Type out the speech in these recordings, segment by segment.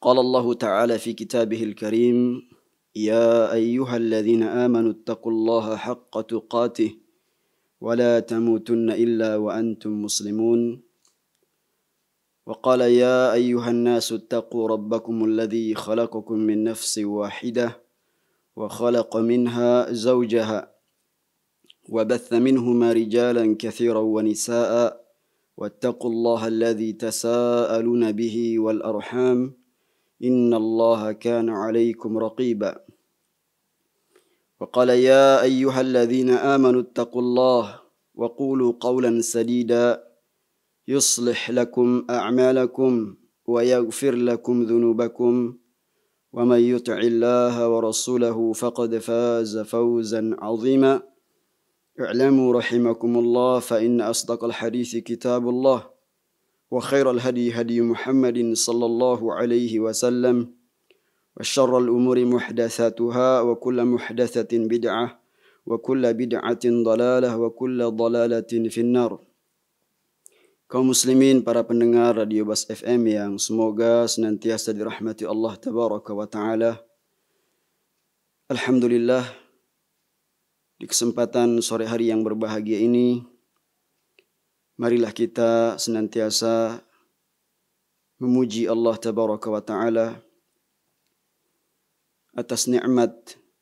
قال الله تعالى في كتابه الكريم يا أيها الذين آمنوا اتقوا الله حق تقاته ولا تموتن إلا وأنتم مسلمون وقال يا أيها الناس اتقوا ربكم الذي خلقكم من نفس واحدة وخلق منها زوجها وبث منهما رجالا كثيرا ونساء واتقوا الله الذي تساءلون به والأرحام إن الله كان عليكم رقيبا وقال يا أيها الذين آمنوا اتقوا الله وقولوا قولا سديدا يصلح لكم أعمالكم ويغفر لكم ذنوبكم ومن يطع الله ورسوله فقد فاز فوزا عظيما اعلموا رحمكم الله فإن أصدق الحديث كتاب الله وخير الهدي هدي محمد صلى الله عليه وسلم وشر الأمور محدثاتها وكل محدثة بدعة وكل بدعة ضلالة وكل ضلالة في النار Kaum muslimin, para pendengar Radio Bas FM yang semoga senantiasa dirahmati Allah Tabaraka wa Ta'ala. Alhamdulillah, di kesempatan sore hari yang berbahagia ini, marilah kita senantiasa memuji Allah tabaraka wa taala atas nikmat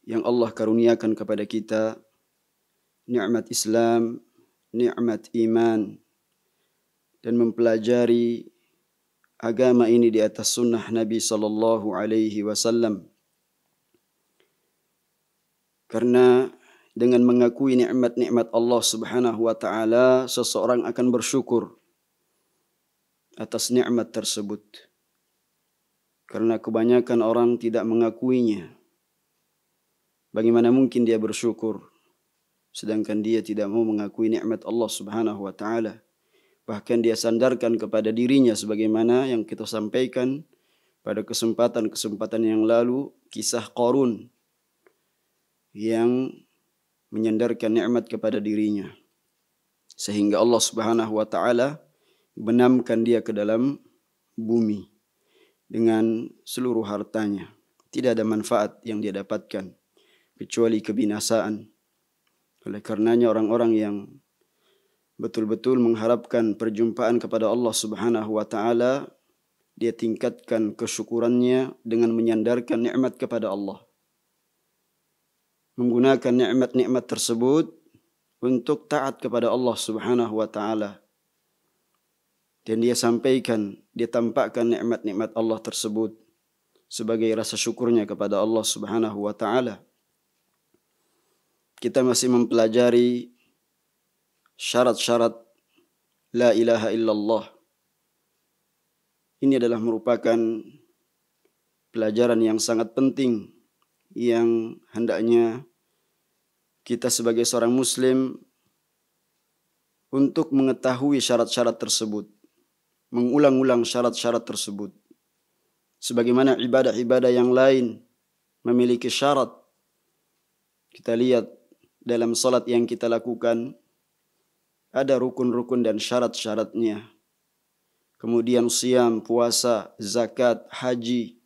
yang Allah karuniakan kepada kita nikmat Islam nikmat iman dan mempelajari agama ini di atas sunnah Nabi sallallahu alaihi wasallam karena dengan mengakui nikmat-nikmat Allah Subhanahu wa taala seseorang akan bersyukur atas nikmat tersebut karena kebanyakan orang tidak mengakuinya bagaimana mungkin dia bersyukur sedangkan dia tidak mau mengakui nikmat Allah Subhanahu wa taala bahkan dia sandarkan kepada dirinya sebagaimana yang kita sampaikan pada kesempatan-kesempatan yang lalu kisah Qarun yang menyandarkan nikmat kepada dirinya sehingga Allah Subhanahu wa taala benamkan dia ke dalam bumi dengan seluruh hartanya tidak ada manfaat yang dia dapatkan kecuali kebinasaan oleh karenanya orang-orang yang betul-betul mengharapkan perjumpaan kepada Allah Subhanahu wa taala dia tingkatkan kesyukurannya dengan menyandarkan nikmat kepada Allah menggunakan nikmat-nikmat tersebut untuk taat kepada Allah Subhanahu wa taala. Dan dia sampaikan, dia tampakkan nikmat-nikmat Allah tersebut sebagai rasa syukurnya kepada Allah Subhanahu wa taala. Kita masih mempelajari syarat-syarat la ilaha illallah. Ini adalah merupakan pelajaran yang sangat penting. yang hendaknya kita sebagai seorang muslim untuk mengetahui syarat-syarat tersebut, mengulang-ulang syarat-syarat tersebut. Sebagaimana ibadah-ibadah yang lain memiliki syarat. Kita lihat dalam salat yang kita lakukan ada rukun-rukun dan syarat-syaratnya. Kemudian siam, puasa, zakat, haji,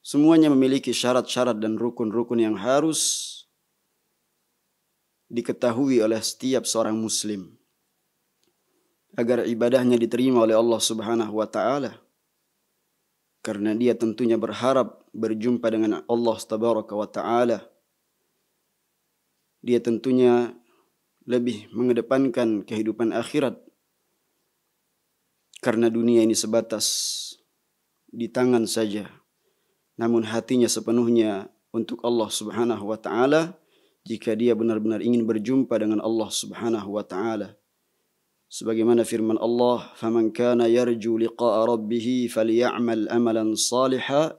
Semuanya memiliki syarat-syarat dan rukun-rukun yang harus diketahui oleh setiap seorang muslim agar ibadahnya diterima oleh Allah Subhanahu wa taala karena dia tentunya berharap berjumpa dengan Allah Tabaraka wa taala dia tentunya lebih mengedepankan kehidupan akhirat karena dunia ini sebatas di tangan saja namun hatinya sepenuhnya untuk Allah Subhanahu wa taala jika dia benar-benar ingin berjumpa dengan Allah Subhanahu wa taala sebagaimana firman Allah faman kana yarju liqa'a rabbih faly'amal amalan salihan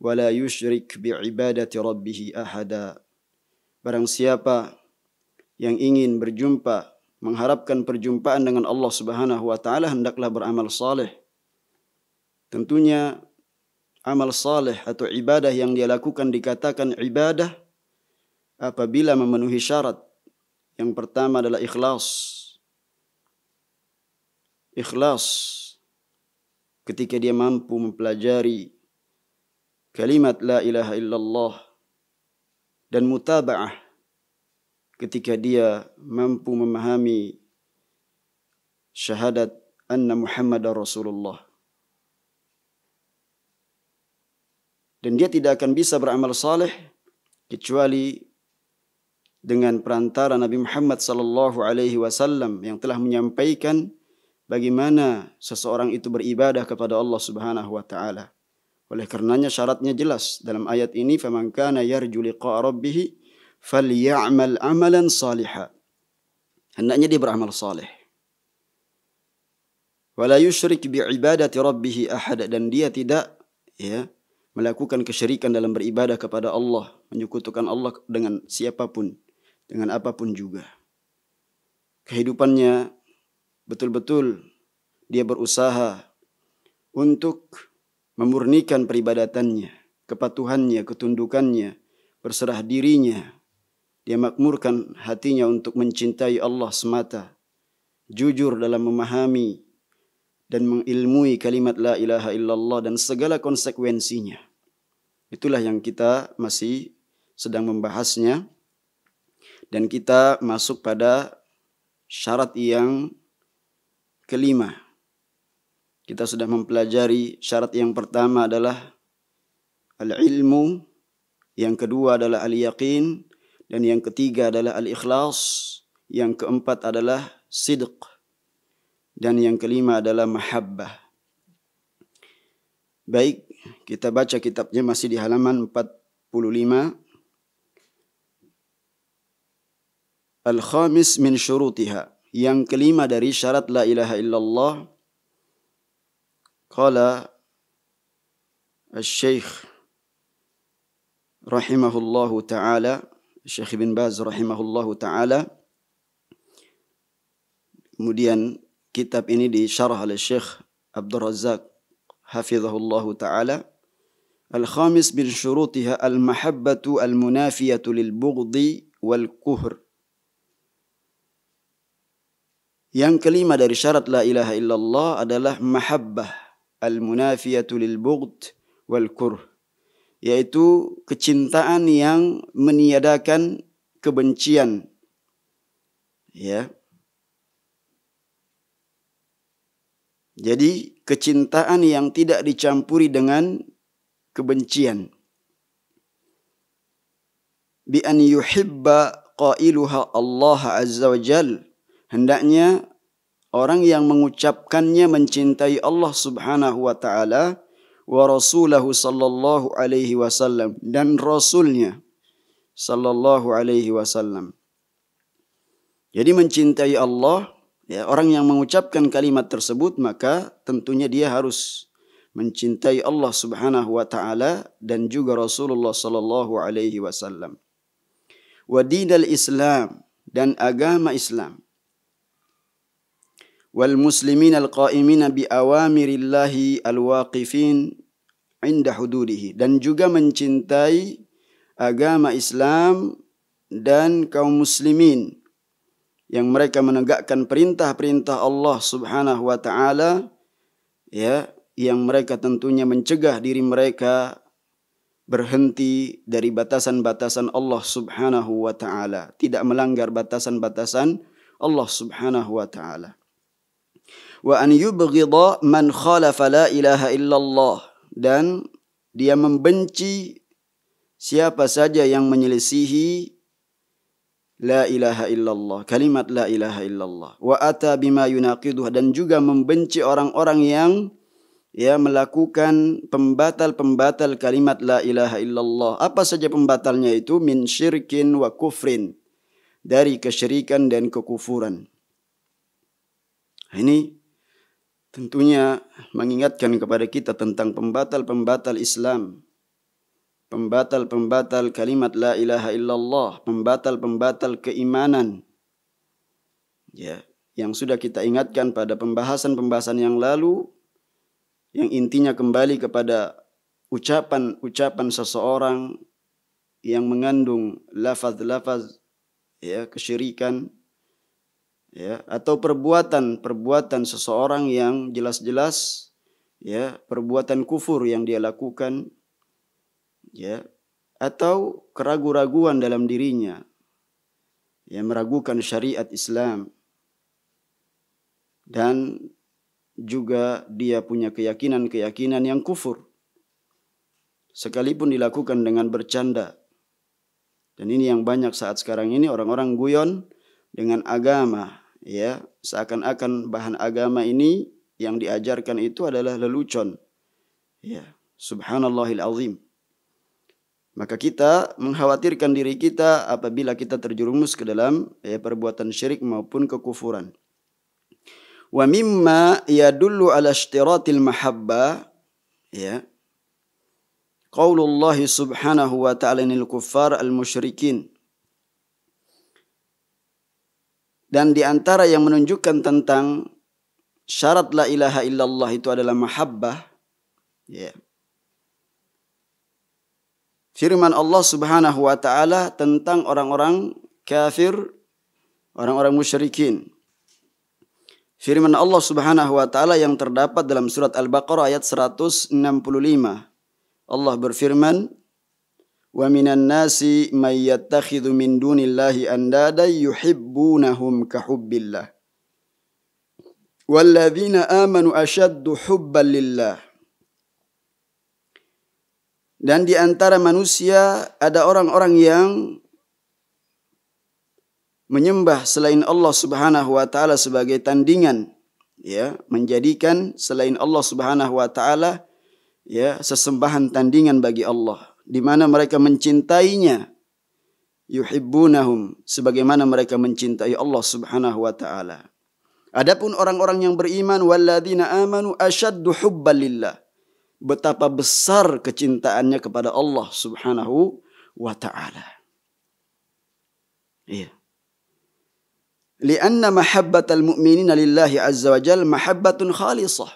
wa la yusyrik bi'ibadati rabbih ahada barang siapa yang ingin berjumpa mengharapkan perjumpaan dengan Allah Subhanahu wa taala hendaklah beramal saleh tentunya amal saleh atau ibadah yang dia lakukan dikatakan ibadah apabila memenuhi syarat yang pertama adalah ikhlas ikhlas ketika dia mampu mempelajari kalimat la ilaha illallah dan mutabaah ketika dia mampu memahami syahadat anna muhammadar rasulullah dan dia tidak akan bisa beramal saleh kecuali dengan perantara Nabi Muhammad sallallahu alaihi wasallam yang telah menyampaikan bagaimana seseorang itu beribadah kepada Allah Subhanahu wa taala. Oleh karenanya syaratnya jelas dalam ayat ini faman kana yarju liqa'a rabbih faly'amal amalan salihah. Hendaknya dia beramal saleh. Wala yusyrik bi ibadati rabbih ahad dan dia tidak ya melakukan kesyirikan dalam beribadah kepada Allah, menyekutukan Allah dengan siapapun, dengan apapun juga. Kehidupannya betul-betul dia berusaha untuk memurnikan peribadatannya, kepatuhannya, ketundukannya, berserah dirinya. Dia makmurkan hatinya untuk mencintai Allah semata, jujur dalam memahami dan mengilmui kalimat la ilaha illallah dan segala konsekuensinya. Itulah yang kita masih sedang membahasnya dan kita masuk pada syarat yang kelima. Kita sudah mempelajari syarat yang pertama adalah al-ilmu, yang kedua adalah al-yaqin dan yang ketiga adalah al-ikhlas, yang keempat adalah sidq. dan yang kelima adalah mahabbah. Baik, kita baca kitabnya masih di halaman 45. Al-khamis min syurutiha. Yang kelima dari syarat la ilaha illallah. Kala al-syeikh rahimahullahu ta'ala. Syekh bin Baz rahimahullahu ta'ala. Kemudian kitab ini disyarah oleh Syekh Abdul Razak hafizahullah taala Al-khamis bin syurutiha al-mahabbatu al-munafiyatu lil-bughdi wal-kuhr. Yang kelima dari syarat la ilaha illallah adalah mahabbah al-munafiyatu lil-bughd wal kuhr Yaitu kecintaan yang meniadakan kebencian. Ya, Jadi kecintaan yang tidak dicampuri dengan kebencian. Bi an yuhibba qailuha Allah azza wa jal. Hendaknya orang yang mengucapkannya mencintai Allah subhanahu wa ta'ala wa rasulahu sallallahu alaihi wasallam dan rasulnya sallallahu alaihi wasallam. Jadi mencintai Allah ya, orang yang mengucapkan kalimat tersebut maka tentunya dia harus mencintai Allah Subhanahu wa taala dan juga Rasulullah sallallahu alaihi wasallam. Wa dinal Islam dan agama Islam. Wal muslimin al qaimina bi awamirillahi al waqifin inda hududihi dan juga mencintai agama Islam dan kaum muslimin yang mereka menegakkan perintah-perintah Allah Subhanahu wa taala ya yang mereka tentunya mencegah diri mereka berhenti dari batasan-batasan Allah Subhanahu wa taala tidak melanggar batasan-batasan Allah Subhanahu wa taala wa an yubghida man khalafa la ilaha illallah dan dia membenci siapa saja yang menyelisihi la ilaha illallah kalimat la ilaha illallah wa ata bima yunaqiduh dan juga membenci orang-orang yang ya melakukan pembatal-pembatal kalimat la ilaha illallah apa saja pembatalnya itu min syirkin wa kufrin dari kesyirikan dan kekufuran ini tentunya mengingatkan kepada kita tentang pembatal-pembatal Islam pembatal-pembatal kalimat la ilaha illallah, pembatal-pembatal keimanan. Ya, yang sudah kita ingatkan pada pembahasan-pembahasan yang lalu yang intinya kembali kepada ucapan-ucapan seseorang yang mengandung lafaz-lafaz ya kesyirikan ya atau perbuatan-perbuatan seseorang yang jelas-jelas ya perbuatan kufur yang dia lakukan ya atau keraguan-raguan dalam dirinya yang meragukan syariat Islam dan juga dia punya keyakinan-keyakinan yang kufur sekalipun dilakukan dengan bercanda dan ini yang banyak saat sekarang ini orang-orang guyon dengan agama ya seakan-akan bahan agama ini yang diajarkan itu adalah lelucon ya subhanallahil azim maka kita mengkhawatirkan diri kita apabila kita terjerumus ke dalam ya, perbuatan syirik maupun kekufuran. Wa mimma yadullu ala ishtiratil mahabba ya. Qaulullah subhanahu wa ta'ala lil kuffar al musyrikin. Dan di antara yang menunjukkan tentang syarat la ilaha illallah itu adalah mahabbah. Ya. Yeah Firman Allah Subhanahu wa taala tentang orang-orang kafir, orang-orang musyrikin. Firman Allah Subhanahu wa taala yang terdapat dalam surat Al-Baqarah ayat 165. Allah berfirman, "Wa minan nasi may yattakhidhu min dunillahi andada yuhibbunahum ka hubbillah." والذين آمنوا أشد حبا لله Dan di antara manusia ada orang-orang yang menyembah selain Allah Subhanahu wa taala sebagai tandingan ya menjadikan selain Allah Subhanahu wa taala ya sesembahan tandingan bagi Allah di mana mereka mencintainya yuhibbunahum sebagaimana mereka mencintai Allah Subhanahu wa taala Adapun orang-orang yang beriman walladzina amanu ashaddu hubbal betapa besar kecintaannya kepada Allah Subhanahu wa taala. Iya. Lianna al mu'minina lillahi azza wa jal mahabbatun khalisah.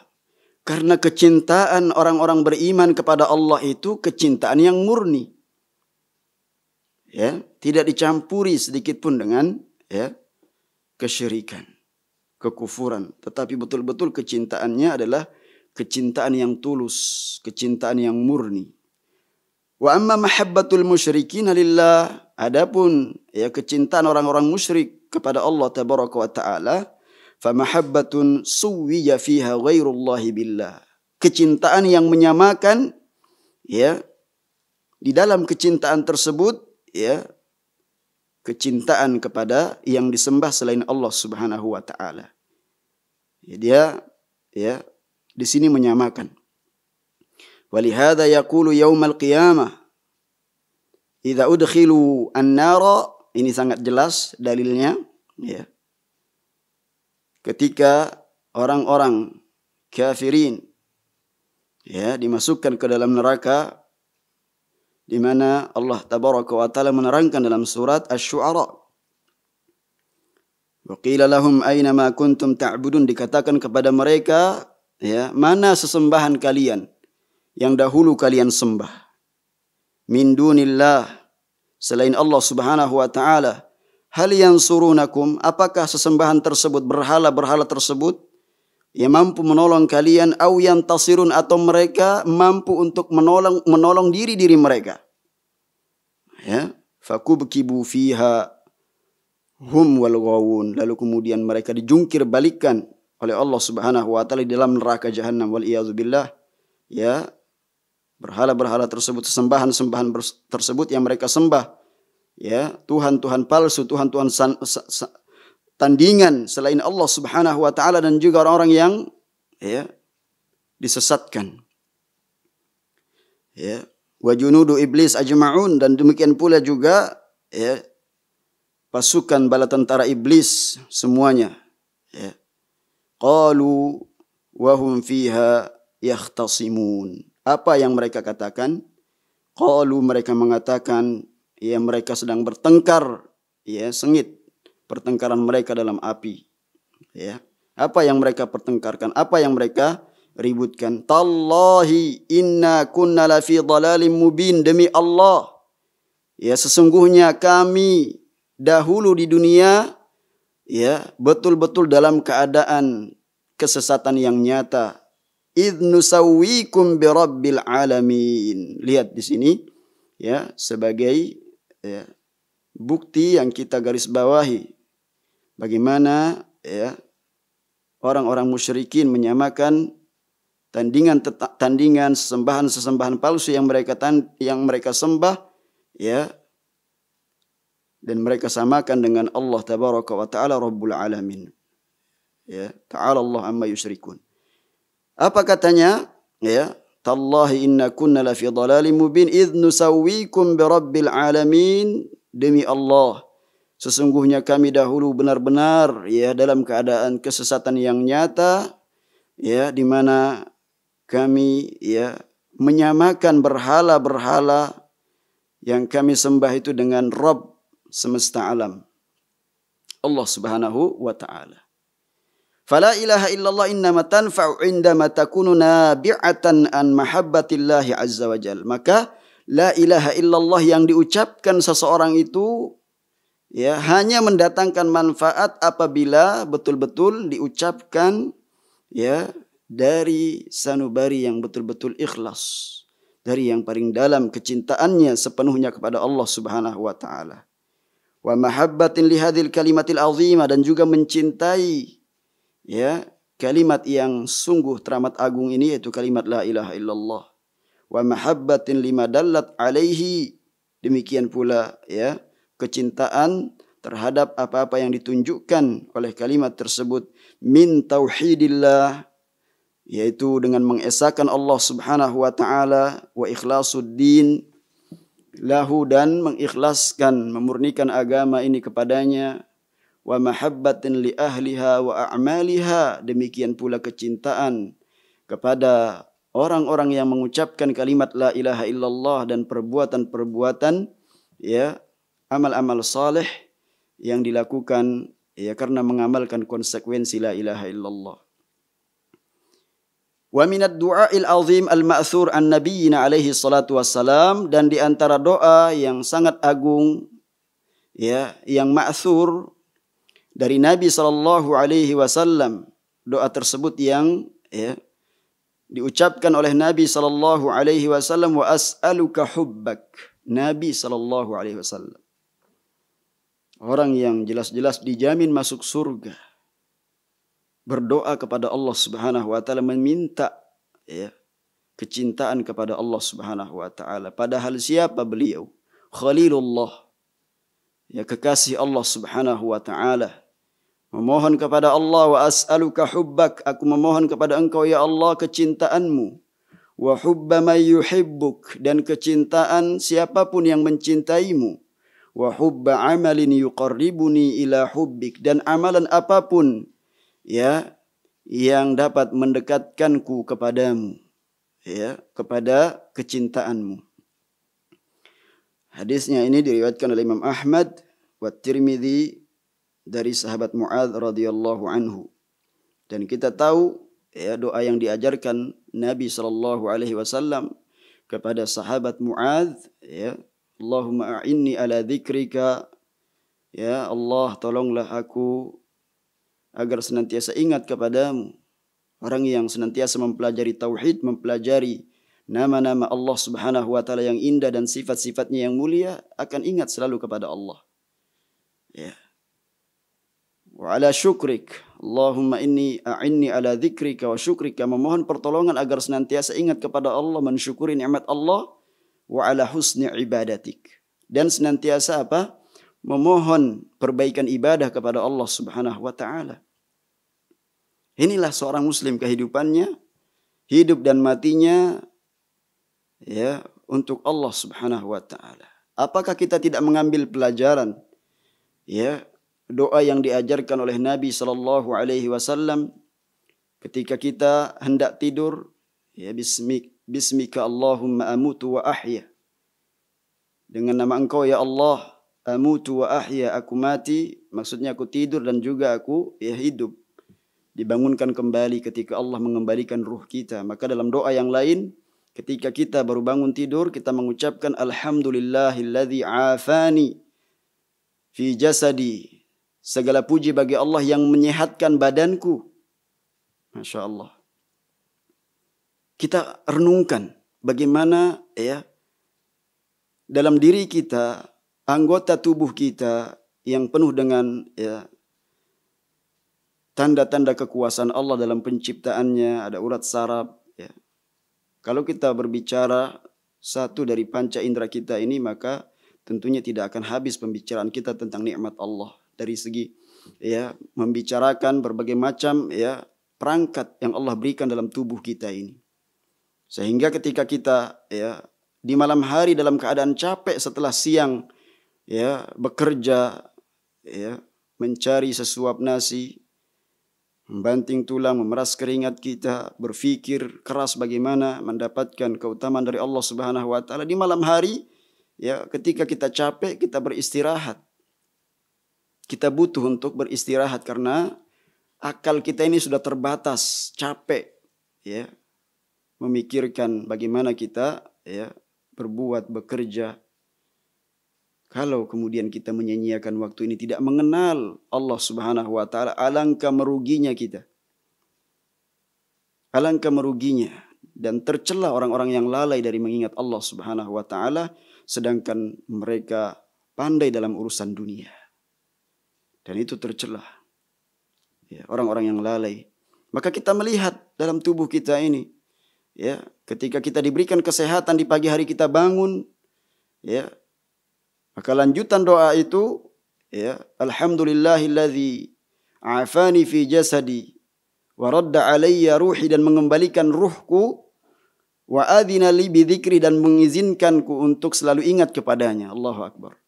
Karena kecintaan orang-orang beriman kepada Allah itu kecintaan yang murni. Ya, tidak dicampuri sedikit pun dengan ya, kesyirikan, kekufuran, tetapi betul-betul kecintaannya adalah kecintaan yang tulus, kecintaan yang murni. Wa amma mahabbatul musyrikin lillah, adapun ya kecintaan orang-orang musyrik kepada Allah tabaraka wa taala, fa mahabbatun suwiya fiha ghairullah billah. Kecintaan yang menyamakan ya di dalam kecintaan tersebut ya kecintaan kepada yang disembah selain Allah Subhanahu wa taala. Ya, dia ya Di sini menyamakan. Walihada yaqulu yaumal qiyamah idza udkhilu an-nara ini sangat jelas dalilnya ya. Ketika orang-orang kafirin ya dimasukkan ke dalam neraka di mana Allah tabaraka wa taala menerangkan dalam surat Asy-Syu'ara. dikatakan kepada mereka ya mana sesembahan kalian yang dahulu kalian sembah min dunillah selain Allah Subhanahu wa taala hal surunakum apakah sesembahan tersebut berhala-berhala tersebut yang mampu menolong kalian au tasirun atau mereka mampu untuk menolong menolong diri-diri mereka ya fakubkibu fiha hum wal lalu kemudian mereka dijungkir balikan oleh Allah Subhanahu wa taala di dalam neraka jahanam wal billah ya berhala-berhala tersebut sembahan-sembahan tersebut yang mereka sembah ya tuhan-tuhan palsu tuhan-tuhan tandingan selain Allah Subhanahu wa taala dan juga orang-orang yang ya disesatkan ya wa junudu iblis ajma'un dan demikian pula juga ya pasukan bala tentara iblis semuanya ya qalu wahum fiha yakhtasimun. Apa yang mereka katakan? Qalu mereka mengatakan ya mereka sedang bertengkar ya sengit pertengkaran mereka dalam api ya. Apa yang mereka pertengkarkan? Apa yang mereka ributkan? Tallahi inna kunna lafi dhalalim mubin demi Allah. Ya sesungguhnya kami dahulu di dunia ya betul-betul dalam keadaan kesesatan yang nyata idnusawikum nusawwikum birabbil alamin lihat di sini ya sebagai ya, bukti yang kita garis bawahi bagaimana ya orang-orang musyrikin menyamakan tandingan tandingan sesembahan-sesembahan palsu yang mereka tan yang mereka sembah ya dan mereka samakan dengan Allah tabaraka wa taala rabbul alamin ya ta'ala Allah amma yusyrikun apa katanya ya tallahi inna kunna la fi dhalalim mubin idh nusawwikum bi rabbil alamin demi Allah sesungguhnya kami dahulu benar-benar ya dalam keadaan kesesatan yang nyata ya di mana kami ya menyamakan berhala-berhala yang kami sembah itu dengan Rabb semesta alam. Allah Subhanahu wa taala. Fala ilaha illallah innama tanfa'u indama takunu nabi'atan an mahabbatillahi azza wa jal. Maka la ilaha illallah yang diucapkan seseorang itu ya hanya mendatangkan manfaat apabila betul-betul diucapkan ya dari sanubari yang betul-betul ikhlas dari yang paling dalam kecintaannya sepenuhnya kepada Allah Subhanahu wa taala. wa mahabbatin li hadhil kalimatil azima dan juga mencintai ya kalimat yang sungguh teramat agung ini yaitu kalimat la ilaha illallah wa mahabbatin lima dallat alaihi demikian pula ya kecintaan terhadap apa-apa yang ditunjukkan oleh kalimat tersebut min tauhidillah yaitu dengan mengesakan Allah Subhanahu wa taala wa ikhlasuddin lahu dan mengikhlaskan memurnikan agama ini kepadanya wa mahabbatin li ahliha wa a'maliha demikian pula kecintaan kepada orang-orang yang mengucapkan kalimat la ilaha illallah dan perbuatan-perbuatan ya amal-amal saleh yang dilakukan ya karena mengamalkan konsekuensi la ilaha illallah Wa minad du'ail azim al-ma'thur an nabiyina alaihi dan di antara doa yang sangat agung ya yang ma'thur dari Nabi sallallahu alaihi wasallam doa tersebut yang ya diucapkan oleh Nabi sallallahu alaihi wasallam wa as'aluka hubbak Nabi sallallahu alaihi wasallam orang yang jelas-jelas dijamin masuk surga berdoa kepada Allah Subhanahu wa taala meminta ya kecintaan kepada Allah Subhanahu wa taala padahal siapa beliau Khalilullah ya kekasih Allah Subhanahu wa taala memohon kepada Allah wa as'aluka hubbak aku memohon kepada engkau ya Allah kecintaanmu wa hubba may yuhibbuk dan kecintaan siapapun yang mencintaimu wa hubba amalin yuqarribuni ila hubbik dan amalan apapun ya yang dapat mendekatkanku kepadamu ya kepada kecintaanmu hadisnya ini diriwayatkan oleh Imam Ahmad wa Tirmizi dari sahabat Muadz radhiyallahu anhu dan kita tahu ya doa yang diajarkan Nabi sallallahu alaihi wasallam kepada sahabat Muadz ya Allahumma a'inni ala dzikrika ya Allah tolonglah aku agar senantiasa ingat kepadamu orang yang senantiasa mempelajari tauhid mempelajari nama-nama Allah Subhanahu wa taala yang indah dan sifat-sifatnya yang mulia akan ingat selalu kepada Allah ya wa ala syukrik Allahumma inni a'inni ala dzikrika wa syukrika memohon pertolongan agar senantiasa ingat kepada Allah mensyukuri nikmat Allah wa ala husni ibadatik dan senantiasa apa memohon perbaikan ibadah kepada Allah Subhanahu wa taala Inilah seorang muslim kehidupannya, hidup dan matinya ya untuk Allah Subhanahu wa taala. Apakah kita tidak mengambil pelajaran ya doa yang diajarkan oleh Nabi sallallahu alaihi wasallam ketika kita hendak tidur ya bismik bismika Allahumma amutu wa ahya dengan nama engkau ya Allah amutu wa ahya aku mati maksudnya aku tidur dan juga aku ya hidup dibangunkan kembali ketika Allah mengembalikan ruh kita. Maka dalam doa yang lain, ketika kita baru bangun tidur, kita mengucapkan Alhamdulillahilladzi afani fi jasadi. Segala puji bagi Allah yang menyehatkan badanku. Masya Allah. Kita renungkan bagaimana ya dalam diri kita, anggota tubuh kita yang penuh dengan ya tanda-tanda kekuasaan Allah dalam penciptaannya, ada urat saraf. Ya. Kalau kita berbicara satu dari panca indera kita ini, maka tentunya tidak akan habis pembicaraan kita tentang nikmat Allah dari segi ya membicarakan berbagai macam ya perangkat yang Allah berikan dalam tubuh kita ini. Sehingga ketika kita ya di malam hari dalam keadaan capek setelah siang ya bekerja ya mencari sesuap nasi membanting tulang, memeras keringat kita, berfikir keras bagaimana mendapatkan keutamaan dari Allah Subhanahu wa taala di malam hari, ya ketika kita capek kita beristirahat. Kita butuh untuk beristirahat karena akal kita ini sudah terbatas, capek, ya. Memikirkan bagaimana kita ya berbuat, bekerja, kalau kemudian kita menyanyiakan waktu ini tidak mengenal Allah Subhanahu wa taala, alangkah meruginya kita. Alangkah meruginya dan tercela orang-orang yang lalai dari mengingat Allah Subhanahu wa taala sedangkan mereka pandai dalam urusan dunia. Dan itu tercela. Ya, orang-orang yang lalai. Maka kita melihat dalam tubuh kita ini ya, ketika kita diberikan kesehatan di pagi hari kita bangun ya, maka lanjutan doa itu ya alhamdulillahilladzi afani fi jasadi wa radda alayya ruhi dan mengembalikan ruhku wa adina li bidzikri dan mengizinkanku untuk selalu ingat kepadanya. Allahu Akbar.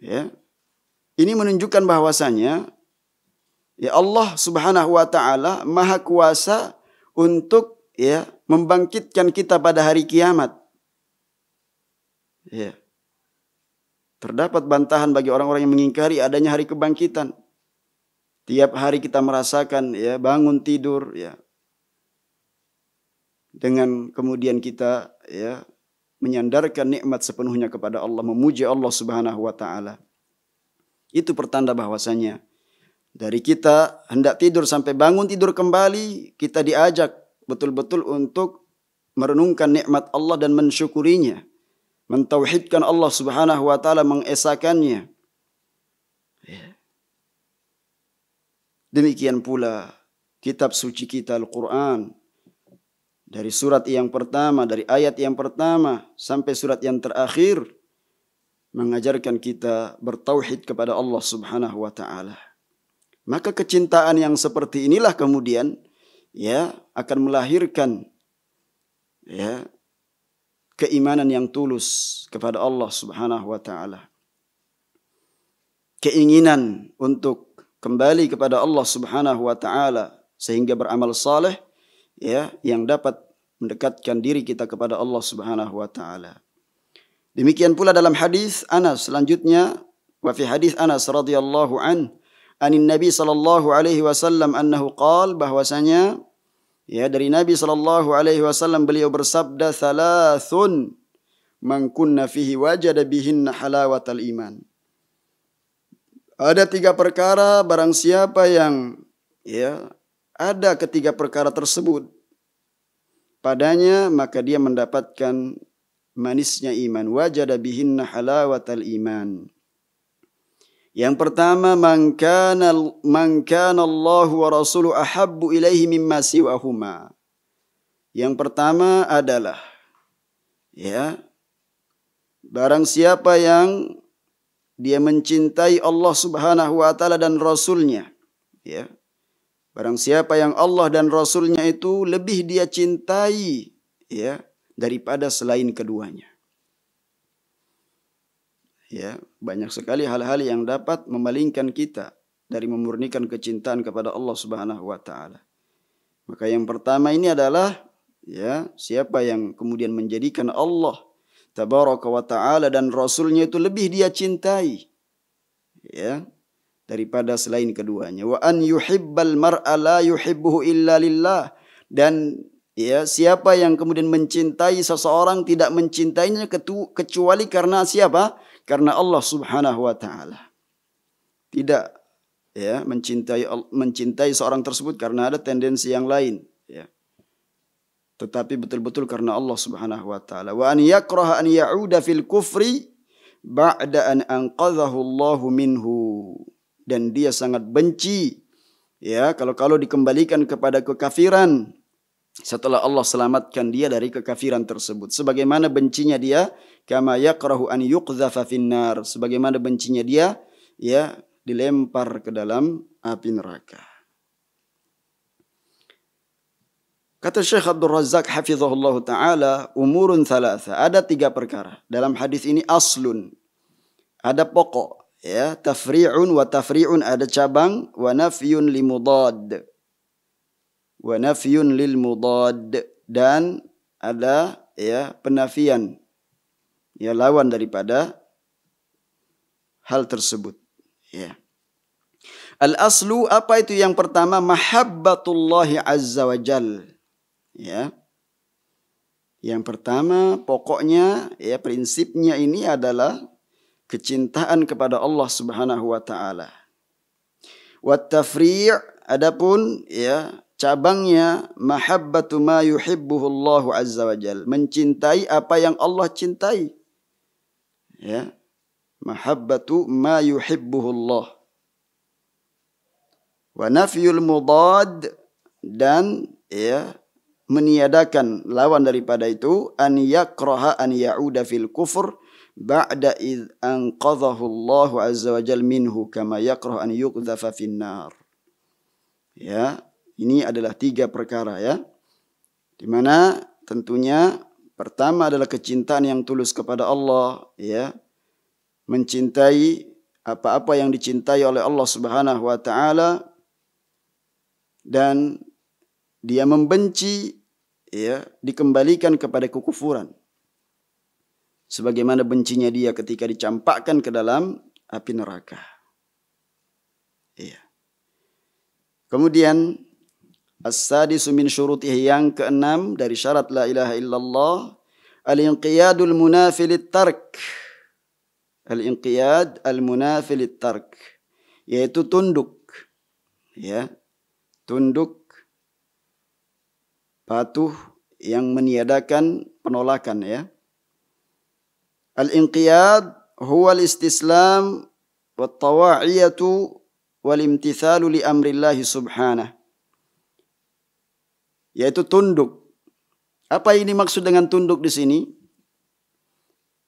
Ya. Ini menunjukkan bahwasanya ya Allah Subhanahu wa taala Maha Kuasa untuk ya membangkitkan kita pada hari kiamat. Ya. Terdapat bantahan bagi orang-orang yang mengingkari adanya hari kebangkitan. Tiap hari kita merasakan ya bangun tidur ya dengan kemudian kita ya menyandarkan nikmat sepenuhnya kepada Allah, memuji Allah Subhanahu wa taala. Itu pertanda bahwasanya dari kita hendak tidur sampai bangun tidur kembali, kita diajak betul-betul untuk merenungkan nikmat Allah dan mensyukurinya mentauhidkan Allah Subhanahu wa taala mengesakannya. Ya. Demikian pula kitab suci kita Al-Qur'an dari surat yang pertama, dari ayat yang pertama sampai surat yang terakhir mengajarkan kita bertauhid kepada Allah Subhanahu wa taala. Maka kecintaan yang seperti inilah kemudian ya akan melahirkan ya keimanan yang tulus kepada Allah Subhanahu wa taala. Keinginan untuk kembali kepada Allah Subhanahu wa taala sehingga beramal saleh ya yang dapat mendekatkan diri kita kepada Allah Subhanahu wa taala. Demikian pula dalam hadis Anas selanjutnya wa fi hadis Anas radhiyallahu an anin nabi sallallahu alaihi wasallam annahu qala bahwasanya Ya dari Nabi Shallallahu alaihi wasallam beliau bersabda thalathun man fihi wajada bihinna halawatal iman. Ada tiga perkara barang siapa yang ya ada ketiga perkara tersebut padanya maka dia mendapatkan manisnya iman wajada bihinna halawatal iman. Yang pertama, man kana Allah wa rasuluhu ahabbu ilaihi mimma siwahuma. Yang pertama adalah ya barang siapa yang dia mencintai Allah Subhanahu wa taala dan rasulnya ya barang siapa yang Allah dan rasulnya itu lebih dia cintai ya daripada selain keduanya ya banyak sekali hal-hal yang dapat memalingkan kita dari memurnikan kecintaan kepada Allah Subhanahu wa taala. Maka yang pertama ini adalah ya siapa yang kemudian menjadikan Allah tabaraka wa taala dan rasulnya itu lebih dia cintai ya daripada selain keduanya wa an yuhibbal mar'a la yuhibbuhu illa lillah dan ya siapa yang kemudian mencintai seseorang tidak mencintainya kecuali karena siapa karena Allah Subhanahu wa taala. Tidak ya mencintai mencintai seorang tersebut karena ada tendensi yang lain ya. Tetapi betul-betul karena Allah Subhanahu wa taala. Wa an yakraha an ya'uda fil kufri ba'da an anqadhahu Allah minhu. Dan dia sangat benci ya kalau kalau dikembalikan kepada kekafiran setelah Allah selamatkan dia dari kekafiran tersebut sebagaimana bencinya dia kama yakrahu an yuqdhafa finnar sebagaimana bencinya dia ya dilempar ke dalam api neraka kata Syekh Abdul Razak hafizahullah taala umurun thalatha ada tiga perkara dalam hadis ini aslun ada pokok ya tafri'un wa tafri'un ada cabang wa nafyun li mudad wa nafyun lil dan ada ya penafian ya lawan daripada hal tersebut ya al aslu apa itu yang pertama mahabbatullahi azza wa jal ya yang pertama pokoknya ya prinsipnya ini adalah kecintaan kepada Allah Subhanahu wa taala wa tafri' adapun ya cabangnya mahabbatu ma yuhibbuhu Allah azza wa jal mencintai apa yang Allah cintai ya mahabbatu ma yuhibbuhu Allah wa nafyul mudad dan ya meniadakan lawan daripada itu an yakraha an yauda fil kufur ba'da id anqadhahu Allah azza wa jal minhu kama yakrah an yuqdhafa fin nar ya ini adalah tiga perkara ya di mana tentunya Pertama adalah kecintaan yang tulus kepada Allah, ya. Mencintai apa-apa yang dicintai oleh Allah Subhanahu wa taala dan dia membenci ya dikembalikan kepada kekufuran sebagaimana bencinya dia ketika dicampakkan ke dalam api neraka iya kemudian As-sadisu min syurutih yang keenam dari syarat la ilaha illallah al-inqiyadul munafilit tark. Al-inqiyad al-munafilit tark yaitu tunduk ya tunduk patuh yang meniadakan penolakan ya al-inqiyad huwa al-istislam wat-tawa'iyatu wal imtithalu li amrillahi subhanahu yaitu tunduk. Apa ini maksud dengan tunduk di sini?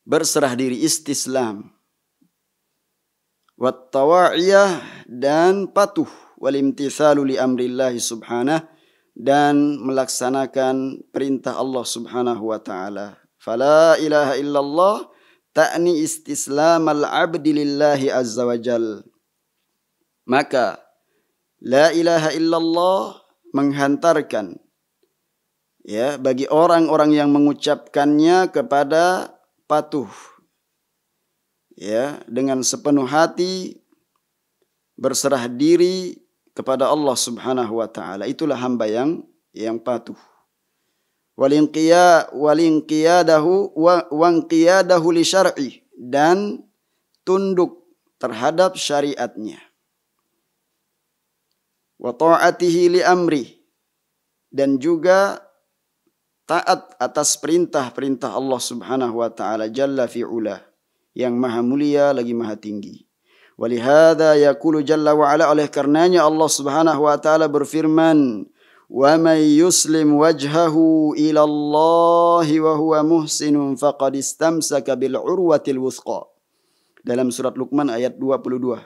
Berserah diri istislam. Wattawa'iyah dan patuh. Walimtithalu li amrillahi subhanah. Dan melaksanakan perintah Allah subhanahu wa ta'ala. Fala ilaha illallah. Ta'ni istislam al-abdi lillahi azza wa jal. Maka. La ilaha illallah. Menghantarkan ya bagi orang-orang yang mengucapkannya kepada patuh ya dengan sepenuh hati berserah diri kepada Allah Subhanahu wa taala itulah hamba yang yang patuh walinqiya walinqiyadahu wanqiyadahu li syar'i dan tunduk terhadap syariatnya wa ta'atihi li amri dan juga taat atas perintah-perintah Allah Subhanahu wa taala jalla fi'ula yang maha mulia lagi maha tinggi. Walihada yakulu jalla wa ala oleh karenanya Allah Subhanahu wa taala berfirman, "Wa may yuslim wajhahu ila Allah wa huwa muhsinun faqad istamsaka bil urwatil wuthqa." Dalam surat Luqman ayat 22.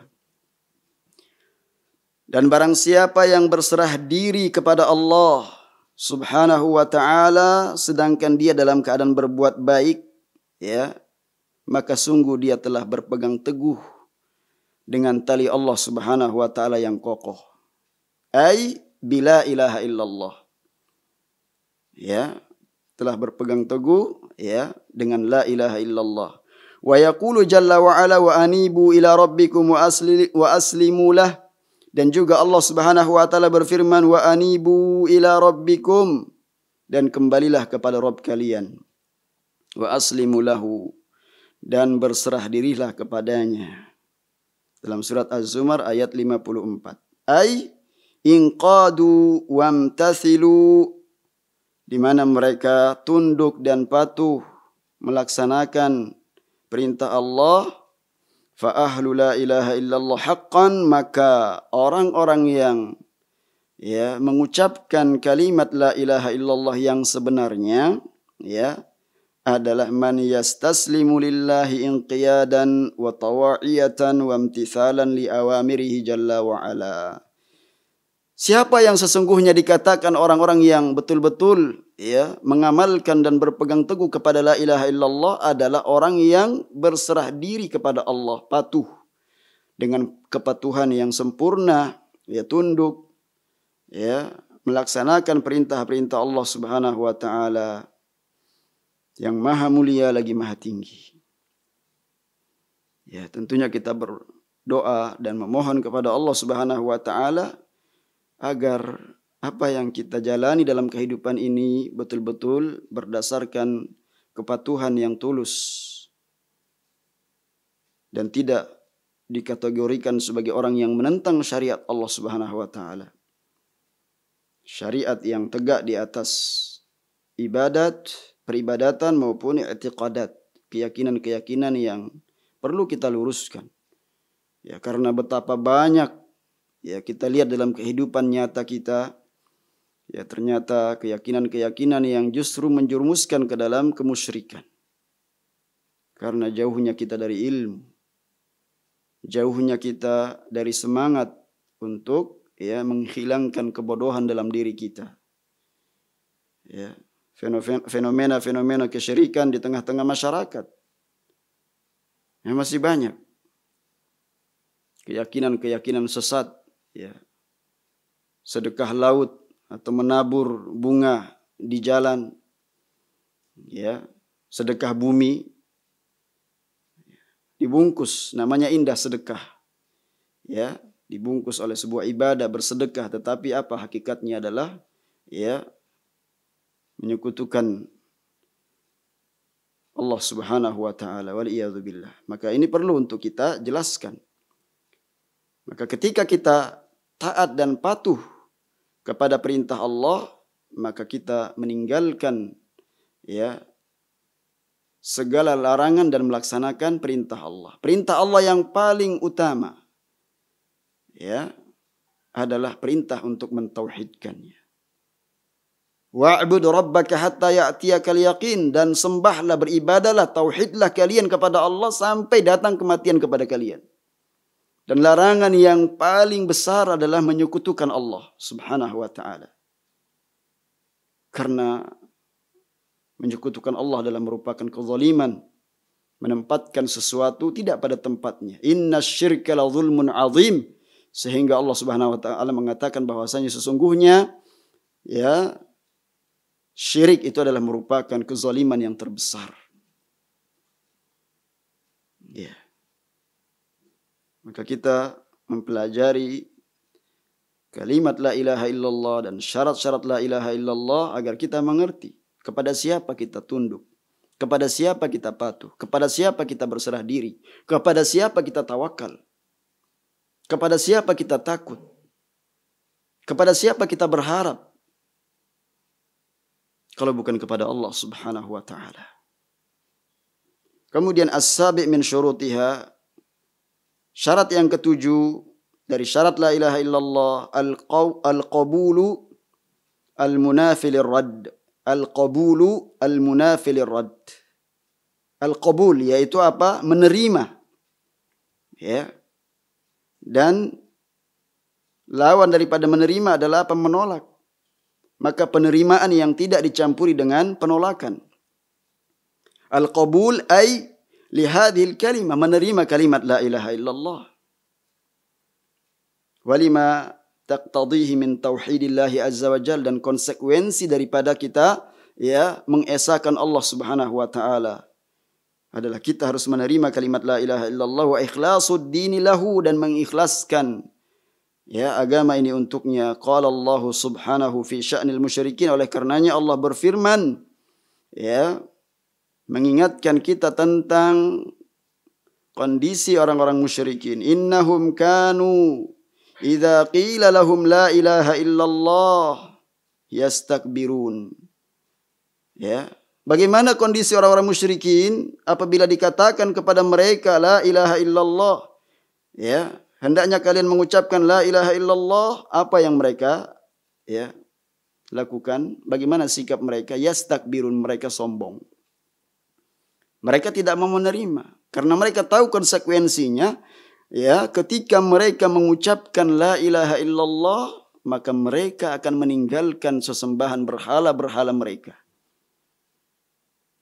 Dan barang siapa yang berserah diri kepada Allah subhanahu wa ta'ala sedangkan dia dalam keadaan berbuat baik ya maka sungguh dia telah berpegang teguh dengan tali Allah subhanahu wa ta'ala yang kokoh ay bila ilaha illallah ya telah berpegang teguh ya dengan la ilaha illallah wa yaqulu jalla wa ala wa anibu ila rabbikum wa aslimu lah dan juga Allah Subhanahu wa taala berfirman wa anibu ila rabbikum dan kembalilah kepada Rabb kalian wa aslimu lahu dan berserah dirilah kepadanya dalam surat az-zumar ayat 54 ai inqadu wamtathilu di mana mereka tunduk dan patuh melaksanakan perintah Allah fa ahlu la ilaha illallah haqqan maka orang-orang yang ya mengucapkan kalimat la ilaha illallah yang sebenarnya ya adalah man yastaslimu lillahi inqiyadan wa tawa'iyatan wa imtithalan li awamirihi jalla wa ala Siapa yang sesungguhnya dikatakan orang-orang yang betul-betul ya mengamalkan dan berpegang teguh kepada la ilaha illallah adalah orang yang berserah diri kepada Allah, patuh dengan kepatuhan yang sempurna, ya tunduk ya melaksanakan perintah-perintah Allah Subhanahu wa taala yang maha mulia lagi maha tinggi. Ya, tentunya kita berdoa dan memohon kepada Allah Subhanahu wa taala agar apa yang kita jalani dalam kehidupan ini betul-betul berdasarkan kepatuhan yang tulus dan tidak dikategorikan sebagai orang yang menentang syariat Allah Subhanahu wa taala. Syariat yang tegak di atas ibadat, peribadatan maupun i'tiqadat, keyakinan-keyakinan yang perlu kita luruskan. Ya, karena betapa banyak ya kita lihat dalam kehidupan nyata kita ya ternyata keyakinan-keyakinan yang justru menjurumuskan ke dalam kemusyrikan karena jauhnya kita dari ilmu jauhnya kita dari semangat untuk ya menghilangkan kebodohan dalam diri kita ya fenomena-fenomena kesyirikan di tengah-tengah masyarakat yang masih banyak keyakinan-keyakinan sesat ya sedekah laut atau menabur bunga di jalan ya sedekah bumi dibungkus namanya indah sedekah ya dibungkus oleh sebuah ibadah bersedekah tetapi apa hakikatnya adalah ya menyekutukan Allah Subhanahu wa taala wal maka ini perlu untuk kita jelaskan maka ketika kita taat dan patuh kepada perintah Allah maka kita meninggalkan ya segala larangan dan melaksanakan perintah Allah. Perintah Allah yang paling utama ya adalah perintah untuk mentauhidkannya. Wa'bud rabbaka hatta ya'tiyakal yaqin dan sembahlah beribadalah tauhidlah kalian kepada Allah sampai datang kematian kepada kalian. Dan larangan yang paling besar adalah menyekutukan Allah subhanahu wa ta'ala. Karena menyekutukan Allah dalam merupakan kezaliman. Menempatkan sesuatu tidak pada tempatnya. Inna syirka la zulmun azim. Sehingga Allah subhanahu wa ta'ala mengatakan bahwasanya sesungguhnya ya syirik itu adalah merupakan kezaliman yang terbesar. Ya. Yeah. Maka kita mempelajari kalimat la ilaha illallah dan syarat-syarat la ilaha illallah agar kita mengerti kepada siapa kita tunduk, kepada siapa kita patuh, kepada siapa kita berserah diri, kepada siapa kita tawakal, kepada siapa kita takut, kepada siapa kita berharap. Kalau bukan kepada Allah Subhanahu wa taala. Kemudian as-sabi' min syurutiha Syarat yang ketujuh dari syarat la ilaha illallah al-qabulu al munafil rad Al-qabulu al munafil rad Al-qabul yaitu apa? Menerima. Ya. Dan lawan daripada menerima adalah apa? Menolak. Maka penerimaan yang tidak dicampuri dengan penolakan. Al-qabul ay lihadhil kalimah menerima kalimat la ilaha illallah walima taqtadihi min tauhidillahi azza wa jal dan konsekuensi daripada kita ya mengesahkan Allah Subhanahu wa taala adalah kita harus menerima kalimat la ilaha illallah wa ikhlasud lahu dan mengikhlaskan ya agama ini untuknya qala Allah subhanahu fi sya'nil musyrikin oleh karenanya Allah berfirman ya mengingatkan kita tentang kondisi orang-orang musyrikin. Innahum kanu idza qila lahum la ilaha illallah yastakbirun. Ya. Bagaimana kondisi orang-orang musyrikin apabila dikatakan kepada mereka la ilaha illallah? Ya, hendaknya kalian mengucapkan la ilaha illallah, apa yang mereka ya lakukan? Bagaimana sikap mereka? Yastakbirun, mereka sombong. Mereka tidak mau menerima karena mereka tahu konsekuensinya ya ketika mereka mengucapkan la ilaha illallah maka mereka akan meninggalkan sesembahan berhala-berhala mereka.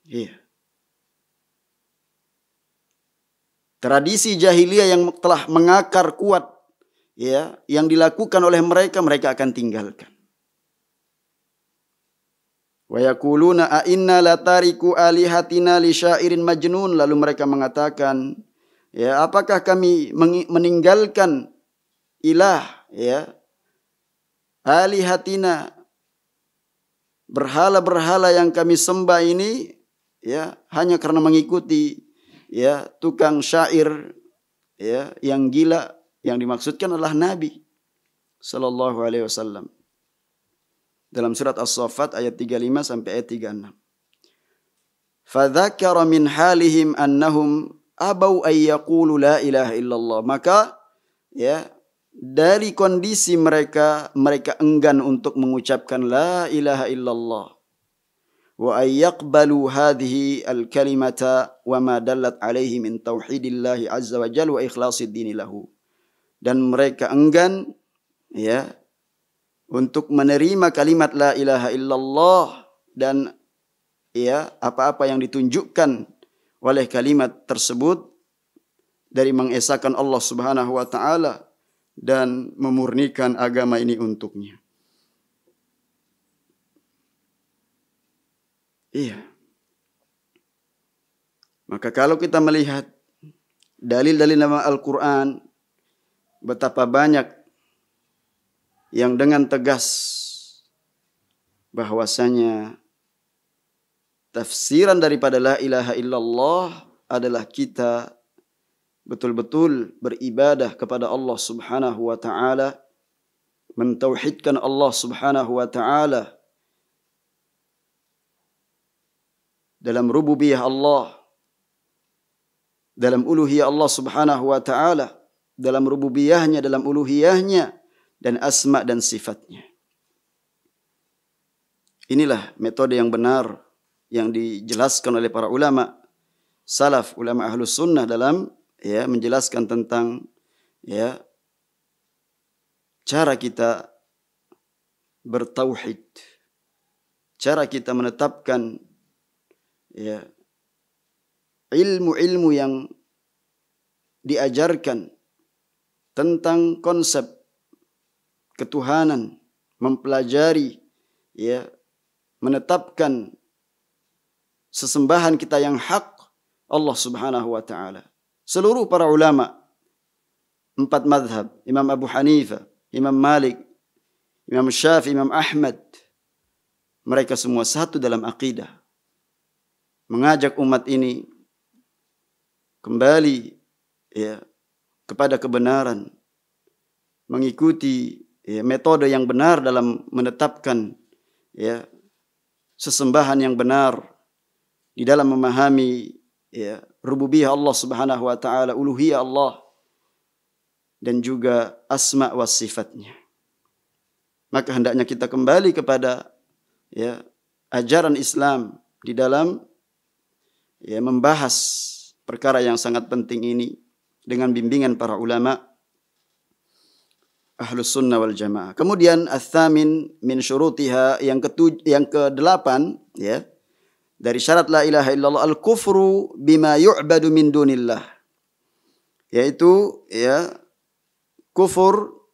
Iya. Tradisi jahiliyah yang telah mengakar kuat ya yang dilakukan oleh mereka mereka akan tinggalkan. Wa ainna latariku alihatina li syairin majnun lalu mereka mengatakan ya apakah kami meninggalkan ilah ya alihatina berhala-berhala yang kami sembah ini ya hanya karena mengikuti ya tukang syair ya yang gila yang dimaksudkan adalah nabi sallallahu alaihi wasallam dalam surat As-Saffat ayat 35 sampai ayat 36. Fadzakara min halihim annahum abau ay yaqulu la ilaha illallah. Maka ya dari kondisi mereka mereka enggan untuk mengucapkan la ilaha illallah wa ay yaqbalu hadhihi al kalimata wa ma dallat alaihi min tauhidillah azza wa jalla wa dan mereka enggan ya untuk menerima kalimat la ilaha illallah dan ya apa-apa yang ditunjukkan oleh kalimat tersebut dari mengesahkan Allah Subhanahu wa taala dan memurnikan agama ini untuknya. Iya. Maka kalau kita melihat dalil-dalil nama Al-Qur'an betapa banyak yang dengan tegas bahwasanya tafsiran daripada la ilaha illallah adalah kita betul-betul beribadah kepada Allah Subhanahu wa taala mentauhidkan Allah Subhanahu wa taala dalam rububiyah Allah dalam uluhiyah Allah Subhanahu wa taala dalam rububiyahnya dalam uluhiyahnya dan asma dan sifatnya. Inilah metode yang benar yang dijelaskan oleh para ulama salaf ulama ahlu sunnah dalam ya menjelaskan tentang ya cara kita bertauhid cara kita menetapkan ya ilmu-ilmu yang diajarkan tentang konsep ketuhanan, mempelajari ya menetapkan sesembahan kita yang hak Allah Subhanahu wa taala. Seluruh para ulama empat madhab, Imam Abu Hanifah, Imam Malik, Imam Syafi'i, Imam Ahmad. Mereka semua satu dalam akidah. Mengajak umat ini kembali ya kepada kebenaran, mengikuti ya, metode yang benar dalam menetapkan ya, sesembahan yang benar di dalam memahami ya, rububiyah Allah Subhanahu wa taala, uluhiyah Allah dan juga asma wa sifatnya. Maka hendaknya kita kembali kepada ya, ajaran Islam di dalam ya, membahas perkara yang sangat penting ini dengan bimbingan para ulama' Ahlus sunnah wal jamaah. Kemudian athamin min syurutiha yang ketuj yang kedelapan ya. Dari syarat la ilaha illallah al kufru bima yu'badu min dunillah. Yaitu ya kufur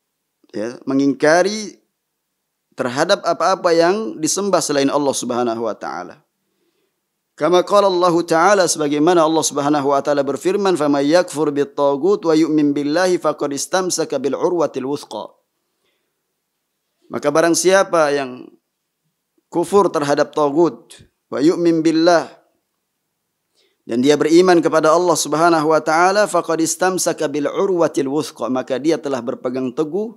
ya mengingkari terhadap apa-apa yang disembah selain Allah Subhanahu wa taala. Kama qala Allah Ta'ala sebagaimana Allah Subhanahu wa taala berfirman, "Faman yakfur bit-taghut wa yu'min billahi faqad istamsaka bil urwatil wuthqa." Maka barang siapa yang kufur terhadap tagut wa yu'min billah dan dia beriman kepada Allah Subhanahu wa taala faqad istamsaka bil urwatil wuthqa maka dia telah berpegang teguh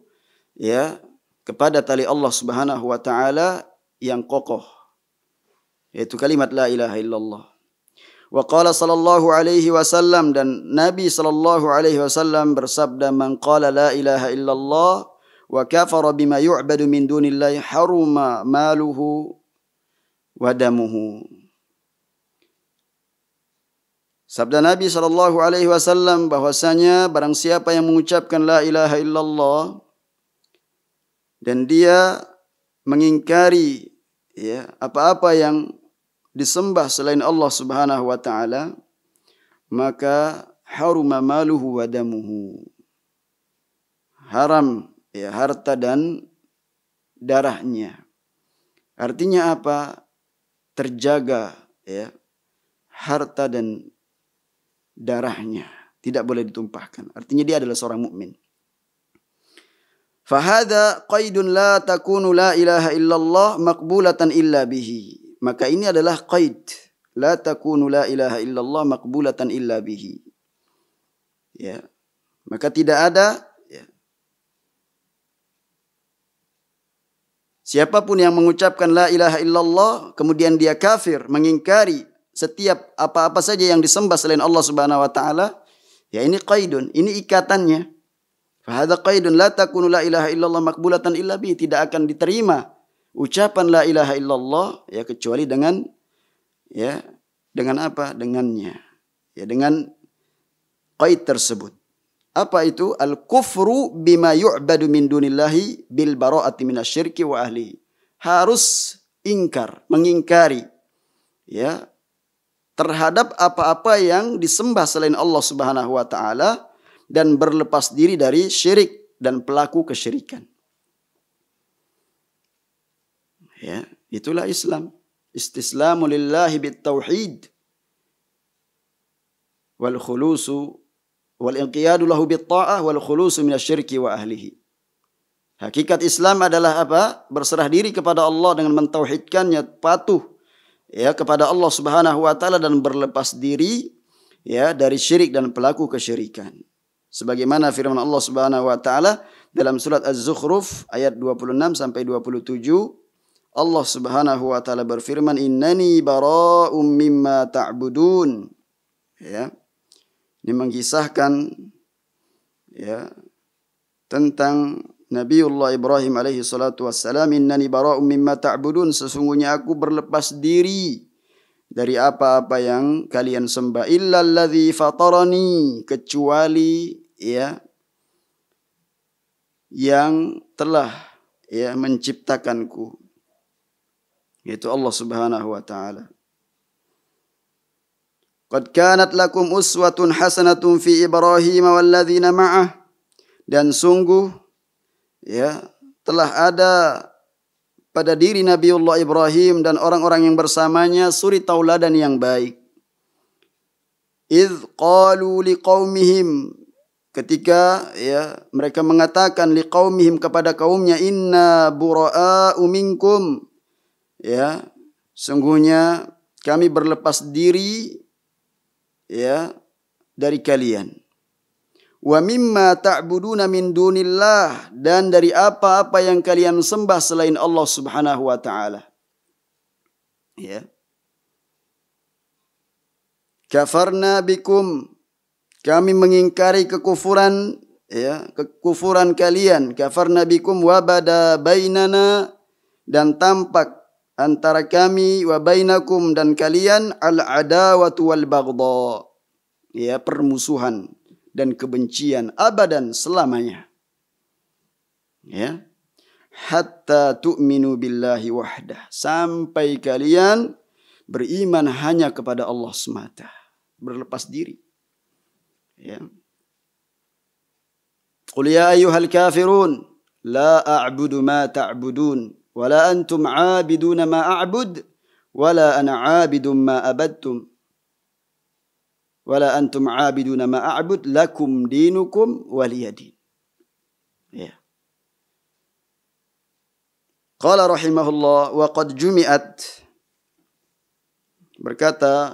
ya kepada tali Allah Subhanahu wa taala yang kokoh yaitu kalimat la ilaha illallah. Wa qala sallallahu alaihi wasallam dan Nabi sallallahu alaihi wasallam bersabda man qala la ilaha illallah wa kafara bima yu'badu min dunillahi haruma maluhu wa damuhu. Sabda Nabi sallallahu alaihi wasallam bahwasanya barang siapa yang mengucapkan la ilaha illallah dan dia mengingkari ya apa-apa yang disembah selain Allah Subhanahu wa taala maka haruma maluhu wa damuhu haram ya harta dan darahnya artinya apa terjaga ya harta dan darahnya tidak boleh ditumpahkan artinya dia adalah seorang mukmin fahada qaidun la takunu la ilaha illallah maqbulatan illa bihi maka ini adalah qaid. La takunu la ilaha illallah makbulatan illa bihi. Ya. Maka tidak ada ya. Siapapun yang mengucapkan la ilaha illallah kemudian dia kafir, mengingkari setiap apa-apa saja yang disembah selain Allah Subhanahu wa taala, ya ini qaidun, ini ikatannya. Fahada qaidun la takunu la ilaha illallah makbulatan illa bi tidak akan diterima ucapan la ilaha illallah ya kecuali dengan ya dengan apa? Dengannya. Ya dengan qaid tersebut. Apa itu? Al-kufru bima yu'badu min dunillahi bil bara'ati minasyirki wa ahli. Harus ingkar, mengingkari ya terhadap apa-apa yang disembah selain Allah Subhanahu wa taala dan berlepas diri dari syirik dan pelaku kesyirikan. Ya, itulah Islam. Istislamu lillahi bitauhid. Wal khulusu wal inqiyadu lahu bitta'ah wal khulusu minasyirki wa ahlihi. Hakikat Islam adalah apa? Berserah diri kepada Allah dengan mentauhidkannya patuh ya kepada Allah Subhanahu wa taala dan berlepas diri ya dari syirik dan pelaku kesyirikan. Sebagaimana firman Allah Subhanahu wa taala dalam surat Az-Zukhruf ayat 26 sampai 27 Allah Subhanahu wa taala berfirman innani bara'um mimma ta'budun ya ini mengisahkan ya tentang Nabiullah Ibrahim alaihi salatu wassalam innani bara'um mimma ta'budun sesungguhnya aku berlepas diri dari apa-apa yang kalian sembah illa alladhi fatarani kecuali ya yang telah ya menciptakanku yaitu Allah Subhanahu wa taala. Qad kanat lakum uswatun hasanatun fi Ibrahim walladzina ma'ah dan sungguh ya telah ada pada diri Nabiullah Ibrahim dan orang-orang yang bersamanya suri tauladan yang baik. Idh qalu liqaumihim ketika ya mereka mengatakan liqaumihim kepada kaumnya inna bura'a minkum ya sungguhnya kami berlepas diri ya dari kalian wa mimma ta'buduna min dunillah dan dari apa-apa yang kalian sembah selain Allah Subhanahu wa taala ya kafarna bikum kami mengingkari kekufuran ya kekufuran kalian kafarna bikum wa bada bainana dan tampak antara kami wa bainakum dan kalian al adawatu wal baghdha ya permusuhan dan kebencian abadan selamanya ya hatta tu'minu billahi wahda sampai kalian beriman hanya kepada Allah semata berlepas diri ya qul ya ayyuhal kafirun la a'budu ma ta'budun ولا أنتم عابدون ما أعبد ولا أنا عابد ما أبدتم ولا أنتم عابدون ما أعبد لكم دينكم ولي دين yeah. قال رحمه الله وقد جمعت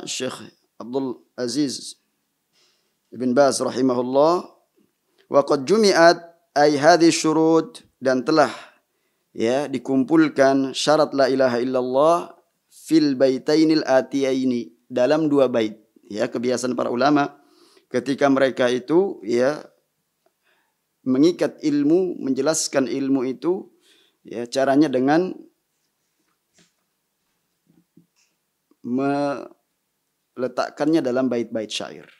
الشيخ عبد العزيز ابن Ibn رحمه الله وقد جمعت أي هذه الشروط dan telah ya dikumpulkan syarat la ilaha illallah fil baitainil ini dalam dua bait ya kebiasaan para ulama ketika mereka itu ya mengikat ilmu menjelaskan ilmu itu ya caranya dengan meletakkannya dalam bait-bait syair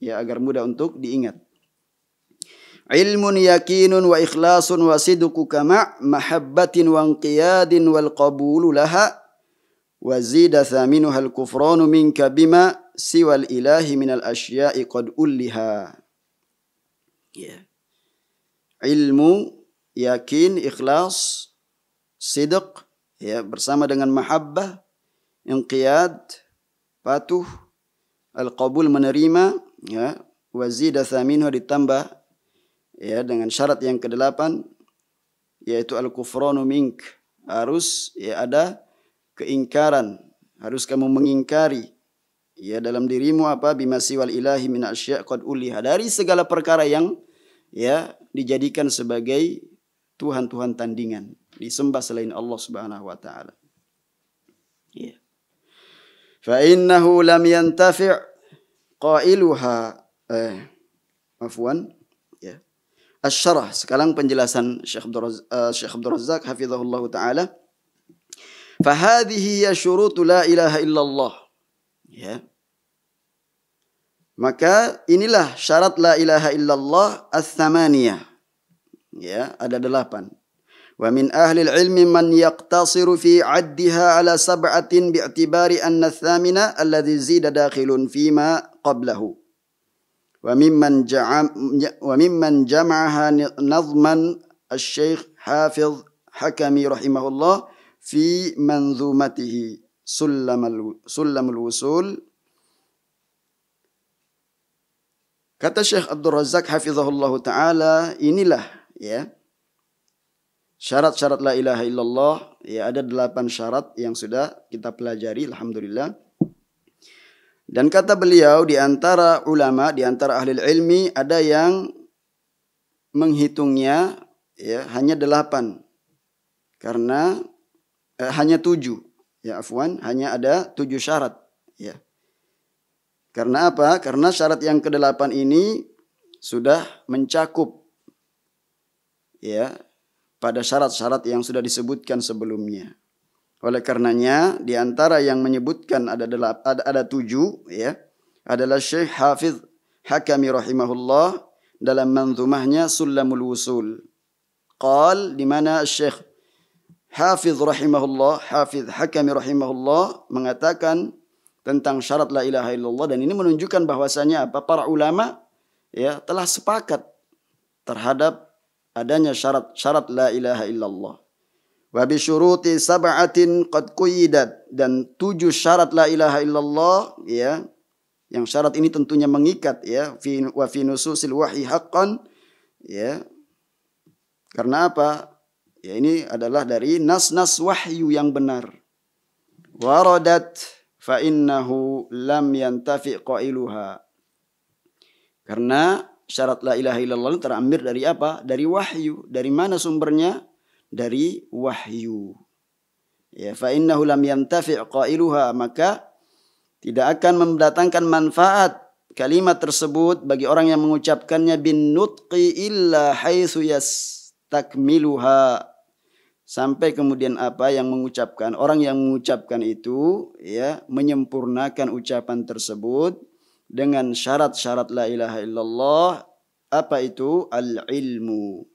ya agar mudah untuk diingat علم يقين وإخلاص وصدق كما محبة وانقياد والقبول لها وزيد ثامنها الكفران منك بما سوى الإله من الأشياء قد أُلِّها علم يقين إخلاص صدق yeah. bersama dengan محبة انقياد patuh القبول menerima yeah. وزيد ثامنها ditambah ya dengan syarat yang kedelapan yaitu al kufronu mink harus ya ada keingkaran harus kamu mengingkari ya dalam dirimu apa bimasi wal ilahi min asya' qad uliha dari segala perkara yang ya dijadikan sebagai tuhan-tuhan tandingan disembah selain Allah Subhanahu wa taala ya fa innahu lam yantafi' qailuha eh afwan Asyarah. Sekarang penjelasan Syekh Abdul Razak, Syekh Abdul Razak hafizahullah ta'ala. Fa hadhihi ya syurutu la ilaha illallah. Ya. Maka inilah syarat la ilaha illallah as-samaniyah. Ya, ada delapan. Wa min ahli ومن أهل العلم من يقتصر في عدها على سبعة باعتبار أن الثامنة الذي زيد داخل فيما qablahu. وممن جمع وممن جمعها نظما الشيخ حافظ حكمي رحمه الله في منظومته سلم سلم الوصول Kata Syekh Abdul Razak hafizahullah taala, inilah ya syarat-syarat la ilaha illallah ya ada delapan syarat yang sudah kita pelajari alhamdulillah. Dan kata beliau di antara ulama, di antara ahli ilmi ada yang menghitungnya ya hanya delapan karena eh, hanya tujuh ya afwan hanya ada tujuh syarat ya karena apa karena syarat yang kedelapan ini sudah mencakup ya pada syarat-syarat yang sudah disebutkan sebelumnya oleh karenanya di antara yang menyebutkan ada delap, ada, ada tujuh ya adalah Syekh Hafiz Hakami rahimahullah dalam manzumahnya Sulamul Wusul. Qal di mana Syekh Hafiz rahimahullah, Hafiz Hakami rahimahullah mengatakan tentang syarat la ilaha illallah dan ini menunjukkan bahwasanya apa para ulama ya telah sepakat terhadap adanya syarat syarat la ilaha illallah wa bi syuruti sab'atin qad quyyidat dan tujuh syarat la ilaha illallah ya yang syarat ini tentunya mengikat ya fi wa fi nususil wahyi haqqan ya karena apa ya ini adalah dari nas-nas wahyu yang benar waradat fa innahu lam yantafi qailuha karena syarat la ilaha illallah terambil dari apa dari wahyu dari mana sumbernya dari wahyu. Ya, fa innahu lam yantafi' qailuha maka tidak akan mendatangkan manfaat kalimat tersebut bagi orang yang mengucapkannya bin nutqi illa haitsu yastakmiluha sampai kemudian apa yang mengucapkan orang yang mengucapkan itu ya menyempurnakan ucapan tersebut dengan syarat-syarat la ilaha illallah apa itu al ilmu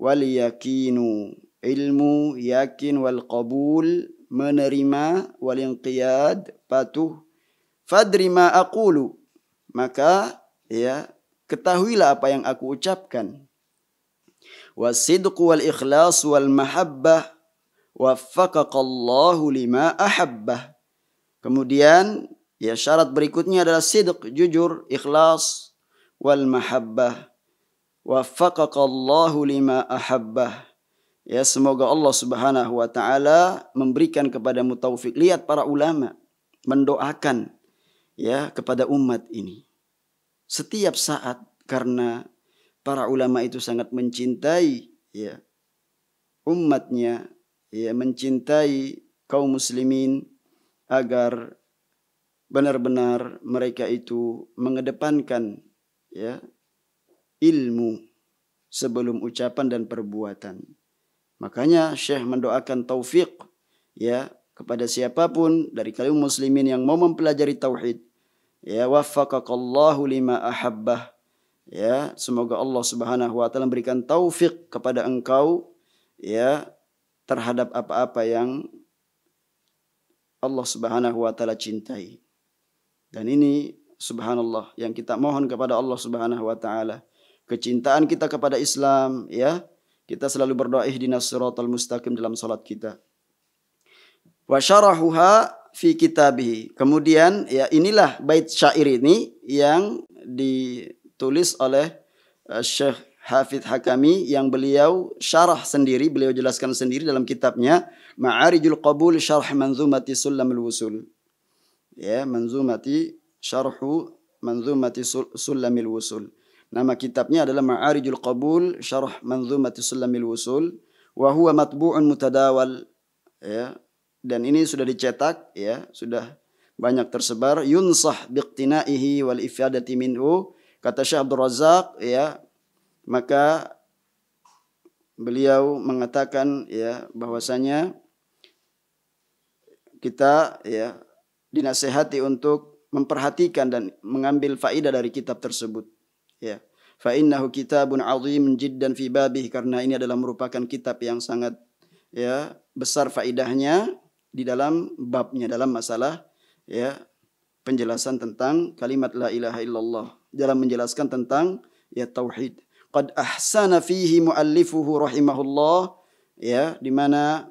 wal yakinu ilmu yakin wal qabul menerima wal inqiyad patuh fadri aqulu maka ya ketahuilah apa yang aku ucapkan wasidqu wal ikhlas wal mahabbah waffaqaqallahu lima ahabbah kemudian ya syarat berikutnya adalah sidq jujur ikhlas wal mahabbah Wafaqaqallahu lima ahabbah. Ya, semoga Allah Subhanahu wa taala memberikan kepadamu taufik. Lihat para ulama mendoakan ya kepada umat ini. Setiap saat karena para ulama itu sangat mencintai ya umatnya, ya mencintai kaum muslimin agar benar-benar mereka itu mengedepankan ya ilmu sebelum ucapan dan perbuatan. Makanya Syekh mendoakan taufik ya kepada siapapun dari kaum muslimin yang mau mempelajari tauhid. Ya waffaqakallahu lima ahabbah. Ya, semoga Allah Subhanahu wa taala taufik kepada engkau ya terhadap apa-apa yang Allah Subhanahu wa taala cintai. Dan ini subhanallah yang kita mohon kepada Allah Subhanahu wa taala kecintaan kita kepada Islam ya kita selalu berdoa ihdinas siratal mustaqim dalam salat kita wa syarahuha fi kitabihi kemudian ya inilah bait syair ini yang ditulis oleh eh, Syekh Hafidh Hakami yang beliau syarah sendiri, beliau jelaskan sendiri dalam kitabnya Ma'arijul Qabul Syarh Manzumati Sulamul Wusul. Ya, Manzumati Syarhu Manzumati Sulamil Wusul. Nama kitabnya adalah Ma'arijul Qabul Syarah Manzumati Sulamil Wusul wa huwa matbu'un mutadawal ya dan ini sudah dicetak ya sudah banyak tersebar yunsah biqtinaihi wal ifadati minhu kata Syekh Abdul Razak ya maka beliau mengatakan ya bahwasanya kita ya dinasehati untuk memperhatikan dan mengambil faidah dari kitab tersebut Ya. Fa innahu kitabun azim jiddan fi babih karena ini adalah merupakan kitab yang sangat ya besar faidahnya di dalam babnya dalam masalah ya penjelasan tentang kalimat la ilaha illallah dalam menjelaskan tentang ya tauhid. Qad ahsana fihi muallifuhu rahimahullah ya di mana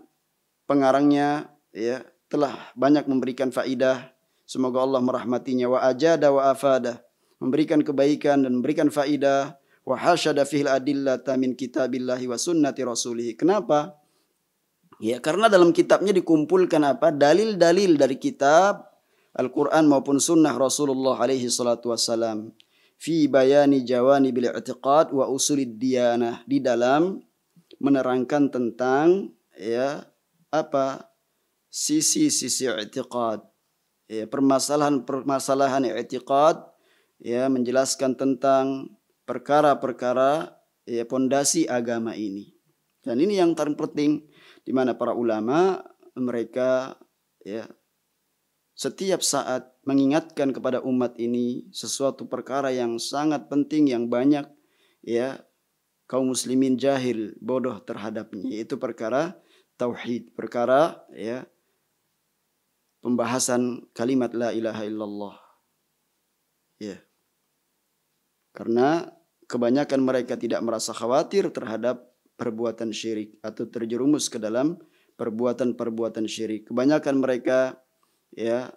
pengarangnya ya telah banyak memberikan faidah semoga Allah merahmatinya wa ajada wa afadah memberikan kebaikan dan memberikan faidah wa hasyada fihil adillata min kitabillahi wa sunnati rasulih. Kenapa? Ya, karena dalam kitabnya dikumpulkan apa? Dalil-dalil dari kitab Al-Quran maupun sunnah Rasulullah alaihi salatu wassalam. Fi bayani jawani bil i'tiqad wa usulid diyanah. Di dalam menerangkan tentang ya apa sisi-sisi i'tiqad. Ya, permasalahan-permasalahan i'tiqad ya menjelaskan tentang perkara-perkara ya pondasi agama ini. Dan ini yang terpenting di mana para ulama mereka ya setiap saat mengingatkan kepada umat ini sesuatu perkara yang sangat penting yang banyak ya kaum muslimin jahil bodoh terhadapnya yaitu perkara tauhid perkara ya pembahasan kalimat la ilaha illallah ya yeah. Karena kebanyakan mereka tidak merasa khawatir terhadap perbuatan syirik atau terjerumus ke dalam perbuatan-perbuatan syirik. Kebanyakan mereka ya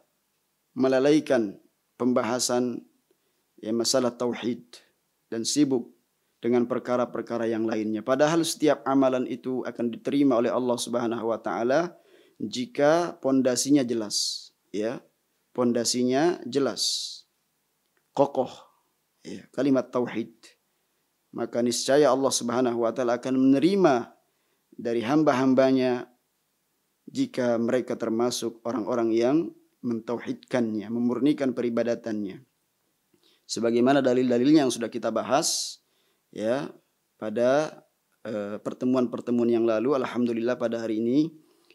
melalaikan pembahasan ya masalah tauhid dan sibuk dengan perkara-perkara yang lainnya. Padahal setiap amalan itu akan diterima oleh Allah Subhanahu wa taala jika pondasinya jelas, ya. Pondasinya jelas. Kokoh ya, kalimat tauhid maka niscaya Allah Subhanahu wa taala akan menerima dari hamba-hambanya jika mereka termasuk orang-orang yang mentauhidkannya, memurnikan peribadatannya. Sebagaimana dalil-dalilnya yang sudah kita bahas ya pada eh, pertemuan-pertemuan yang lalu alhamdulillah pada hari ini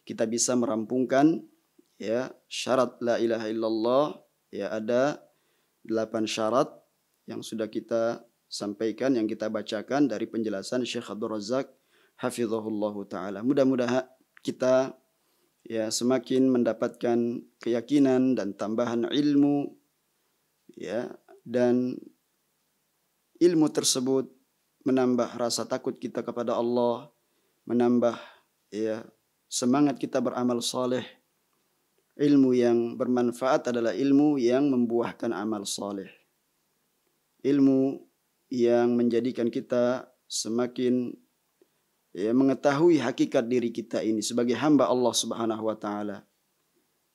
kita bisa merampungkan ya syarat la ilaha illallah ya ada delapan syarat yang sudah kita sampaikan, yang kita bacakan dari penjelasan Syekh Abdul Razak hafizahullah taala. Mudah-mudahan kita ya semakin mendapatkan keyakinan dan tambahan ilmu ya dan ilmu tersebut menambah rasa takut kita kepada Allah, menambah ya semangat kita beramal soleh. Ilmu yang bermanfaat adalah ilmu yang membuahkan amal soleh ilmu yang menjadikan kita semakin ya, mengetahui hakikat diri kita ini sebagai hamba Allah Subhanahu wa taala.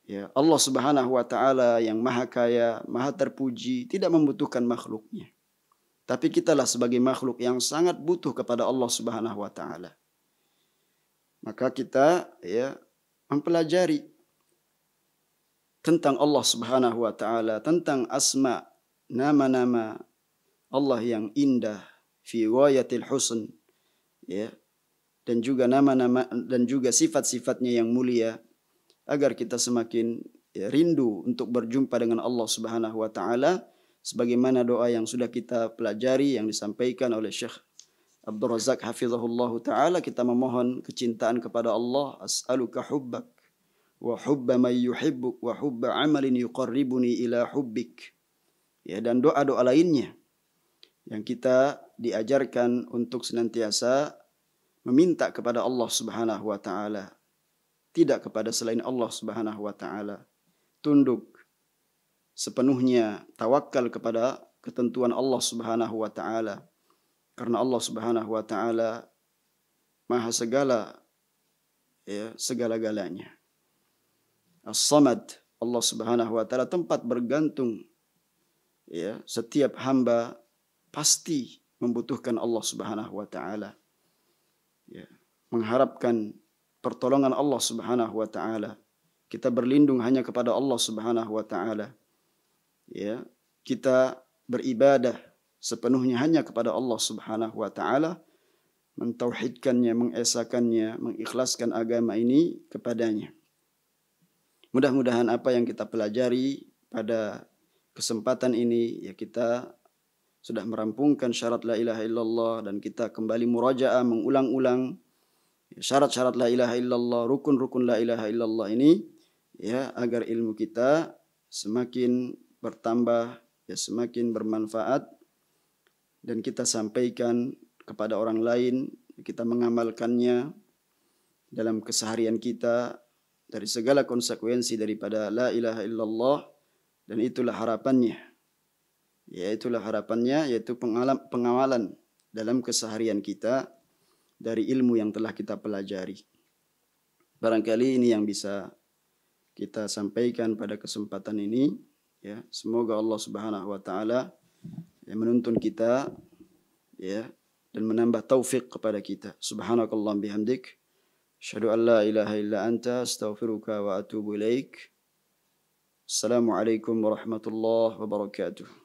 Ya, Allah Subhanahu wa taala yang maha kaya, maha terpuji, tidak membutuhkan makhluknya. Tapi kitalah sebagai makhluk yang sangat butuh kepada Allah Subhanahu wa taala. Maka kita ya mempelajari tentang Allah Subhanahu wa taala, tentang asma, nama-nama, Allah yang indah fi wayatil husn ya dan juga nama-nama dan juga sifat-sifatnya yang mulia agar kita semakin ya, rindu untuk berjumpa dengan Allah Subhanahu wa taala sebagaimana doa yang sudah kita pelajari yang disampaikan oleh Syekh Abdul Razak hafizahullahu taala kita memohon kecintaan kepada Allah as'aluka hubbak wa hubba man yuhibbuk wa hubba amalin yuqarribuni ila hubbik ya dan doa-doa lainnya yang kita diajarkan untuk senantiasa meminta kepada Allah Subhanahu wa taala tidak kepada selain Allah Subhanahu wa taala tunduk sepenuhnya tawakal kepada ketentuan Allah Subhanahu wa taala karena Allah Subhanahu wa taala maha segala ya segala-galanya As-Samad Allah Subhanahu wa taala tempat bergantung ya setiap hamba pasti membutuhkan Allah Subhanahu wa taala. Ya, mengharapkan pertolongan Allah Subhanahu wa taala. Kita berlindung hanya kepada Allah Subhanahu wa taala. Ya, kita beribadah sepenuhnya hanya kepada Allah Subhanahu wa taala, mentauhidkannya, mengesakannya, mengikhlaskan agama ini kepadanya. Mudah-mudahan apa yang kita pelajari pada kesempatan ini ya kita sudah merampungkan syarat la ilaha illallah dan kita kembali murajaah mengulang-ulang syarat-syarat la ilaha illallah, rukun-rukun la ilaha illallah ini ya agar ilmu kita semakin bertambah ya semakin bermanfaat dan kita sampaikan kepada orang lain, kita mengamalkannya dalam keseharian kita dari segala konsekuensi daripada la ilaha illallah dan itulah harapannya. Yaitulah harapannya yaitu pengalam, pengawalan dalam keseharian kita dari ilmu yang telah kita pelajari. Barangkali ini yang bisa kita sampaikan pada kesempatan ini ya. Semoga Allah Subhanahu wa taala yang menuntun kita ya dan menambah taufik kepada kita. Subhanakallah bihamdik. Asyhadu an la ilaha illa anta astaghfiruka wa atubu ilaik. Assalamualaikum warahmatullahi wabarakatuh.